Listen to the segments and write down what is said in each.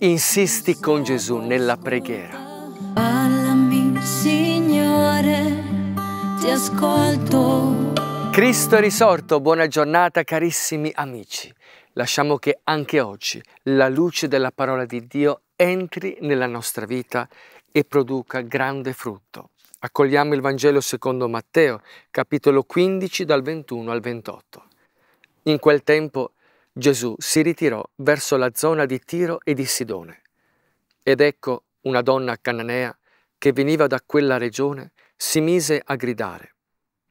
Insisti con Gesù nella preghiera. Parlami, Signore, ti ascolto. Cristo è risorto, buona giornata carissimi amici. Lasciamo che anche oggi la luce della parola di Dio entri nella nostra vita e produca grande frutto. Accogliamo il Vangelo secondo Matteo, capitolo 15, dal 21 al 28. In quel tempo Gesù si ritirò verso la zona di Tiro e di Sidone. Ed ecco una donna cananea che veniva da quella regione si mise a gridare.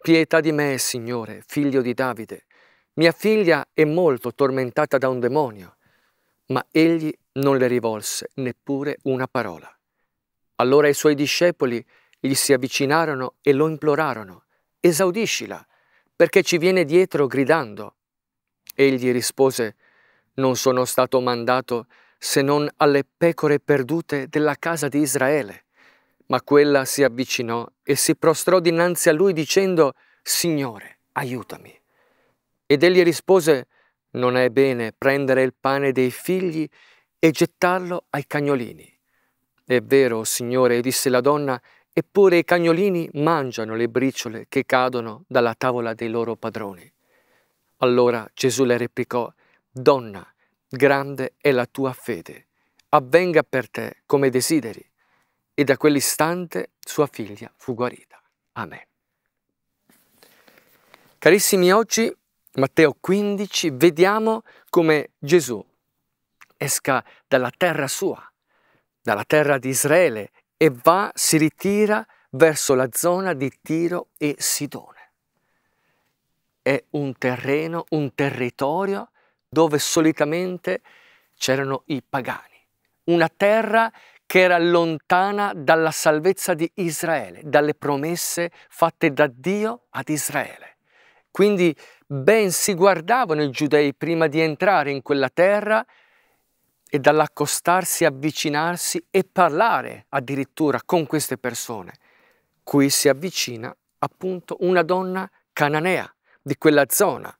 Pietà di me, Signore, figlio di Davide. Mia figlia è molto tormentata da un demonio. Ma egli non le rivolse neppure una parola. Allora i suoi discepoli gli si avvicinarono e lo implorarono. Esaudiscila, perché ci viene dietro gridando. Egli rispose, non sono stato mandato se non alle pecore perdute della casa di Israele. Ma quella si avvicinò e si prostrò dinanzi a lui dicendo, Signore, aiutami. Ed egli rispose, non è bene prendere il pane dei figli e gettarlo ai cagnolini. È vero, Signore, disse la donna, eppure i cagnolini mangiano le briciole che cadono dalla tavola dei loro padroni. Allora Gesù le replicò, Donna, grande è la tua fede, avvenga per te come desideri. E da quell'istante sua figlia fu guarita. Amen. Carissimi, oggi Matteo 15 vediamo come Gesù esca dalla terra sua, dalla terra di Israele e va, si ritira verso la zona di Tiro e Sidone è un terreno, un territorio dove solitamente c'erano i pagani, una terra che era lontana dalla salvezza di Israele, dalle promesse fatte da Dio ad Israele. Quindi ben si guardavano i giudei prima di entrare in quella terra e dall'accostarsi, avvicinarsi e parlare addirittura con queste persone. Qui si avvicina appunto una donna cananea, di quella zona,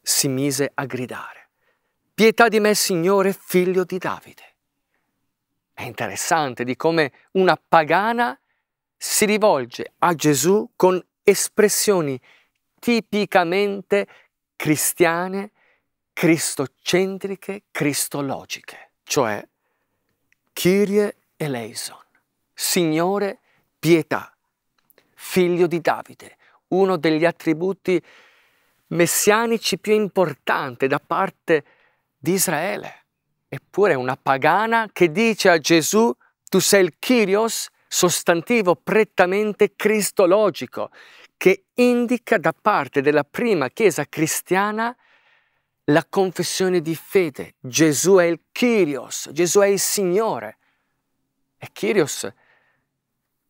si mise a gridare, Pietà di me, Signore, figlio di Davide. È interessante di come una pagana si rivolge a Gesù con espressioni tipicamente cristiane, cristocentriche, cristologiche, cioè Kyrie eleison, Signore pietà, figlio di Davide, uno degli attributi messianici più importanti da parte di Israele. Eppure una pagana che dice a Gesù, tu sei il Kyrios, sostantivo prettamente cristologico, che indica da parte della prima Chiesa cristiana la confessione di fede. Gesù è il Kyrios, Gesù è il Signore. E Kyrios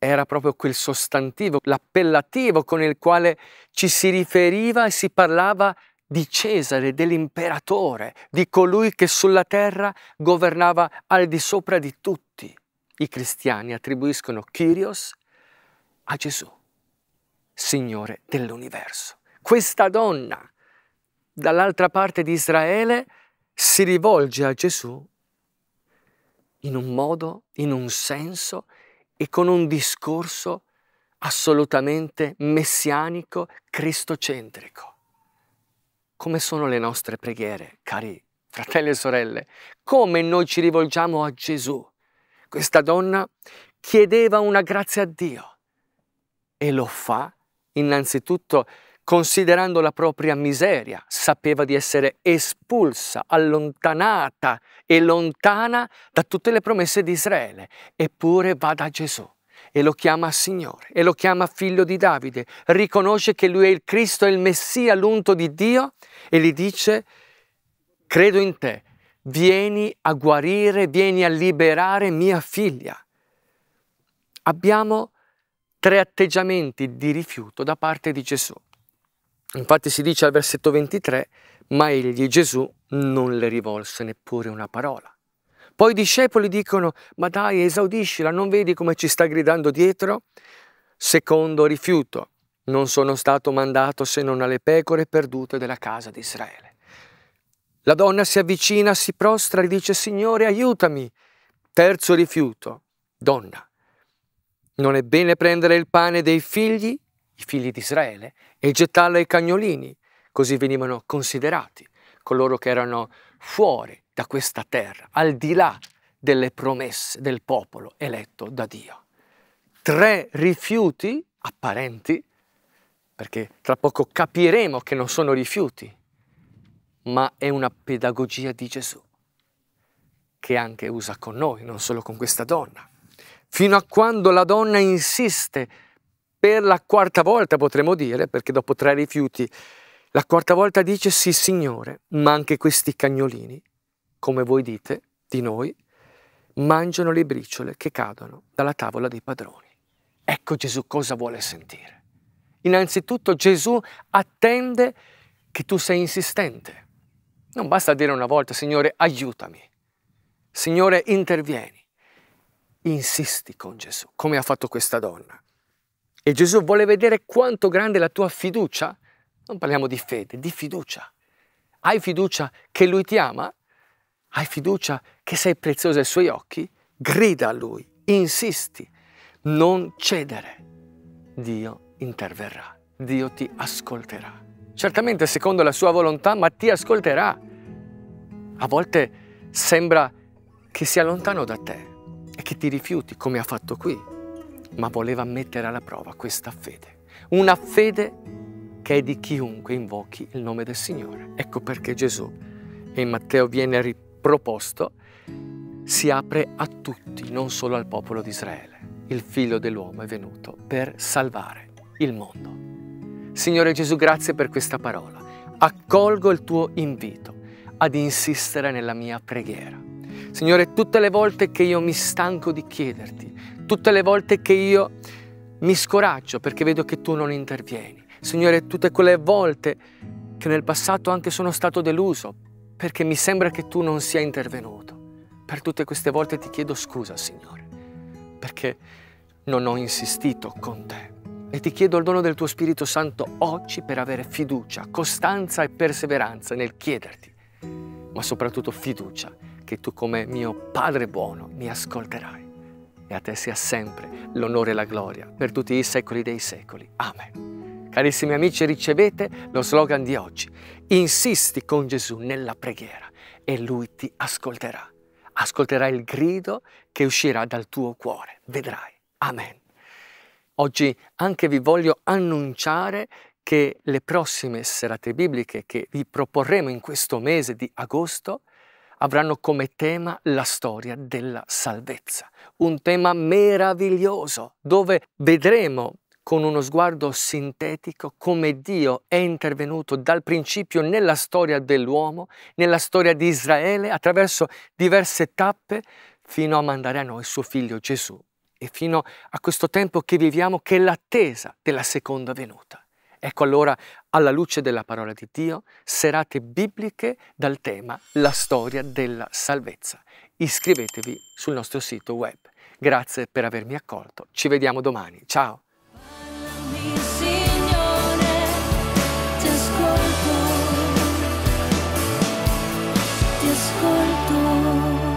era proprio quel sostantivo, l'appellativo con il quale ci si riferiva e si parlava di Cesare, dell'imperatore, di colui che sulla terra governava al di sopra di tutti. I cristiani attribuiscono Kyrios a Gesù, Signore dell'universo. Questa donna, dall'altra parte di Israele, si rivolge a Gesù in un modo, in un senso e con un discorso assolutamente messianico, cristocentrico. Come sono le nostre preghiere, cari fratelli e sorelle? Come noi ci rivolgiamo a Gesù? Questa donna chiedeva una grazia a Dio e lo fa innanzitutto considerando la propria miseria, sapeva di essere espulsa, allontanata e lontana da tutte le promesse di Israele, eppure va da Gesù e lo chiama Signore e lo chiama figlio di Davide, riconosce che lui è il Cristo, è il Messia, l'unto di Dio e gli dice, credo in te, vieni a guarire, vieni a liberare mia figlia. Abbiamo tre atteggiamenti di rifiuto da parte di Gesù. Infatti si dice al versetto 23, ma egli Gesù non le rivolse neppure una parola. Poi i discepoli dicono, ma dai, esaudiscila, non vedi come ci sta gridando dietro? Secondo rifiuto, non sono stato mandato se non alle pecore perdute della casa di Israele. La donna si avvicina, si prostra e dice, Signore, aiutami. Terzo rifiuto, donna, non è bene prendere il pane dei figli i figli di Israele, e gettarla ai cagnolini, così venivano considerati coloro che erano fuori da questa terra, al di là delle promesse del popolo eletto da Dio. Tre rifiuti apparenti, perché tra poco capiremo che non sono rifiuti, ma è una pedagogia di Gesù che anche usa con noi, non solo con questa donna. Fino a quando la donna insiste per la quarta volta potremmo dire, perché dopo tre rifiuti, la quarta volta dice sì signore, ma anche questi cagnolini, come voi dite di noi, mangiano le briciole che cadono dalla tavola dei padroni. Ecco Gesù cosa vuole sentire. Innanzitutto Gesù attende che tu sei insistente. Non basta dire una volta, Signore, aiutami. Signore, intervieni. Insisti con Gesù, come ha fatto questa donna. E Gesù vuole vedere quanto grande è la tua fiducia. Non parliamo di fede, di fiducia. Hai fiducia che Lui ti ama? Hai fiducia che sei preziosa ai Suoi occhi? Grida a Lui, insisti, non cedere. Dio interverrà, Dio ti ascolterà. Certamente secondo la Sua volontà, ma ti ascolterà. A volte sembra che sia lontano da te e che ti rifiuti, come ha fatto qui ma voleva mettere alla prova questa fede. Una fede che è di chiunque invochi il nome del Signore. Ecco perché Gesù, e Matteo viene riproposto, si apre a tutti, non solo al popolo di Israele. Il figlio dell'uomo è venuto per salvare il mondo. Signore Gesù, grazie per questa parola. Accolgo il tuo invito ad insistere nella mia preghiera Signore, tutte le volte che io mi stanco di chiederti, tutte le volte che io mi scoraggio perché vedo che tu non intervieni. Signore, tutte quelle volte che nel passato anche sono stato deluso perché mi sembra che tu non sia intervenuto. Per tutte queste volte ti chiedo scusa, Signore, perché non ho insistito con te. E ti chiedo il dono del tuo Spirito Santo oggi per avere fiducia, costanza e perseveranza nel chiederti, ma soprattutto fiducia che tu come mio Padre buono mi ascolterai. E a te sia sempre l'onore e la gloria per tutti i secoli dei secoli. Amen. Carissimi amici, ricevete lo slogan di oggi. Insisti con Gesù nella preghiera e Lui ti ascolterà. Ascolterà il grido che uscirà dal tuo cuore. Vedrai. Amen. Oggi anche vi voglio annunciare che le prossime serate bibliche che vi proporremo in questo mese di agosto avranno come tema la storia della salvezza, un tema meraviglioso dove vedremo con uno sguardo sintetico come Dio è intervenuto dal principio nella storia dell'uomo, nella storia di Israele, attraverso diverse tappe, fino a mandare a noi suo figlio Gesù e fino a questo tempo che viviamo che è l'attesa della seconda venuta. Ecco allora, alla luce della parola di Dio, serate bibliche dal tema La storia della salvezza. Iscrivetevi sul nostro sito web. Grazie per avermi accolto. Ci vediamo domani. Ciao! ascolto, ti ascolto.